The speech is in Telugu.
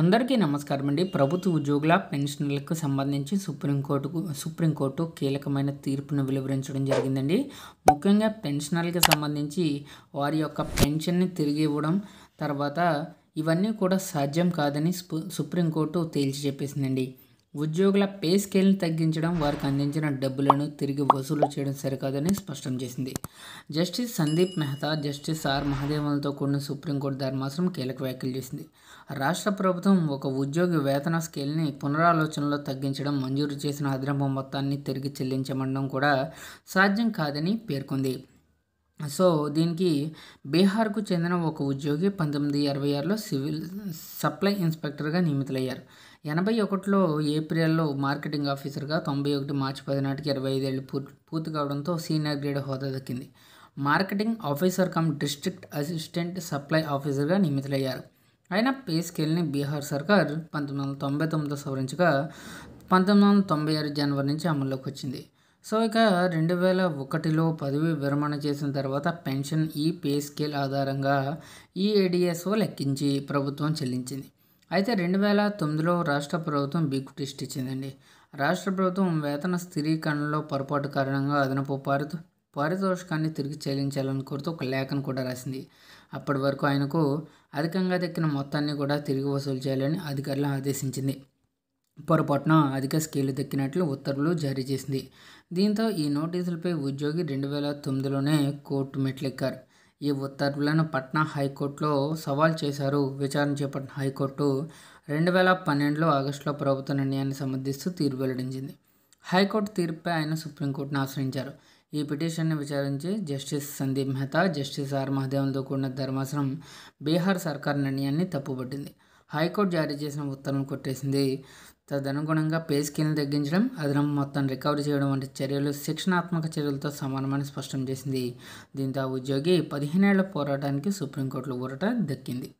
అందరికీ నమస్కారం అండి ప్రభుత్వ ఉద్యోగుల పెన్షన్లకు సంబంధించి సుప్రీంకోర్టుకు సుప్రీంకోర్టు కీలకమైన తీర్పును వెలువరించడం జరిగిందండి ముఖ్యంగా పెన్షనర్లకు సంబంధించి వారి యొక్క పెన్షన్ని తిరిగి ఇవ్వడం తర్వాత ఇవన్నీ కూడా సాధ్యం కాదని సుప్రీంకోర్టు తేల్చి చెప్పేసిందండి ఉద్యోగుల పే స్కేల్ని తగ్గించడం వారికి అందించిన డబ్బులను తిరిగి వసూలు చేయడం సరికాదని స్పష్టం చేసింది justice Sandeep Mehta justice R మహాదేవన్లతో కూడిన సుప్రీంకోర్టు ధర్మాసనం కీలక వ్యాఖ్యలు చేసింది రాష్ట్ర ప్రభుత్వం ఒక ఉద్యోగి వేతన స్కేల్ని పునరాలోచనలో తగ్గించడం మంజూరు చేసిన అదనపు మొత్తాన్ని తిరిగి చెల్లించమండడం కూడా సాధ్యం కాదని పేర్కొంది సో దీనికి బీహార్కు చెందిన ఒక ఉద్యోగి పంతొమ్మిది అరవై ఆరులో సివిల్ సప్లై ఇన్స్పెక్టర్గా నియమితులయ్యారు ఎనభై ఒకటిలో ఏప్రిల్లో మార్కెటింగ్ ఆఫీసర్గా తొంభై ఒకటి మార్చి పది నాటికి ఇరవై ఐదేళ్ళు పూర్తి పూర్తి కావడంతో సీనియర్ గ్రేడ్ హోదా దక్కింది marketing officer cum district assistant supply ఆఫీసర్గా నియమితులయ్యారు ఆయన పే స్కేల్ని బీహార్ సర్కార్ పంతొమ్మిది వందల తొంభై తొమ్మిదిలో సవరించగా పంతొమ్మిది వందల తొంభై ఆరు జనవరి నుంచి అమల్లోకి వచ్చింది సో ఇక రెండు వేల ఒకటిలో పదవి విరమణ చేసిన తర్వాత పెన్షన్ ఈ పే స్కేల్ ఆధారంగా ఈ ఏడిఎస్ఓ లెక్కించి ప్రభుత్వం చెల్లించింది అయితే రెండు వేల తొమ్మిదిలో రాష్ట్ర ప్రభుత్వం బిగ్ ట్విస్ట్ ఇచ్చిందండి రాష్ట్ర ప్రభుత్వం వేతన స్థిరీకరణలో పొరపాటు కారణంగా అదనపు పారితో పారితోషికాన్ని తిరిగి చెల్లించాలని కోరుతూ ఒక లేఖను కూడా రాసింది అప్పటి వరకు ఆయనకు అధికంగా దక్కిన మొత్తాన్ని కూడా తిరిగి వసూలు చేయాలని అధికారులను ఆదేశించింది పొరపాటున అధిక స్కేలు దక్కినట్లు ఉత్తర్వులు జారీ చేసింది దీంతో ఈ నోటీసులపై ఉద్యోగి రెండు వేల తొమ్మిదిలోనే కోర్టు మెట్లెక్కారు ఈ ఉత్తర్వులను పట్నా హైకోర్టులో సవాల్ చేశారు విచారణ చేపట్టిన హైకోర్టు రెండు వేల పన్నెండులో ఆగస్టులో ప్రభుత్వ నిర్ణయాన్ని సమర్థిస్తూ తీర్పు వెల్లడించింది హైకోర్టు తీర్పుపై ఆయన సుప్రీంకోర్టును ఆశ్రయించారు ఈ పిటిషన్ని విచారించి justice Sandeep Mehta justice R మహదేవంతో కూడిన ధర్మాసనం బీహార్ సర్కార్ నిర్ణయాన్ని తప్పుపట్టింది హైకోర్టు జారీ చేసిన ఉత్తర్వులు కొట్టేసింది తదనుగుణంగా పే స్కేల్ తగ్గించడం అదనం మొత్తం రికవరీ చేయడం వంటి చర్యలు శిక్షణాత్మక చర్యలతో సమానమని స్పష్టం చేసింది దీంతో ఉద్యోగి పదిహేనేళ్ల పోరాటానికి సుప్రీంకోర్టులో ఊరట దక్కింది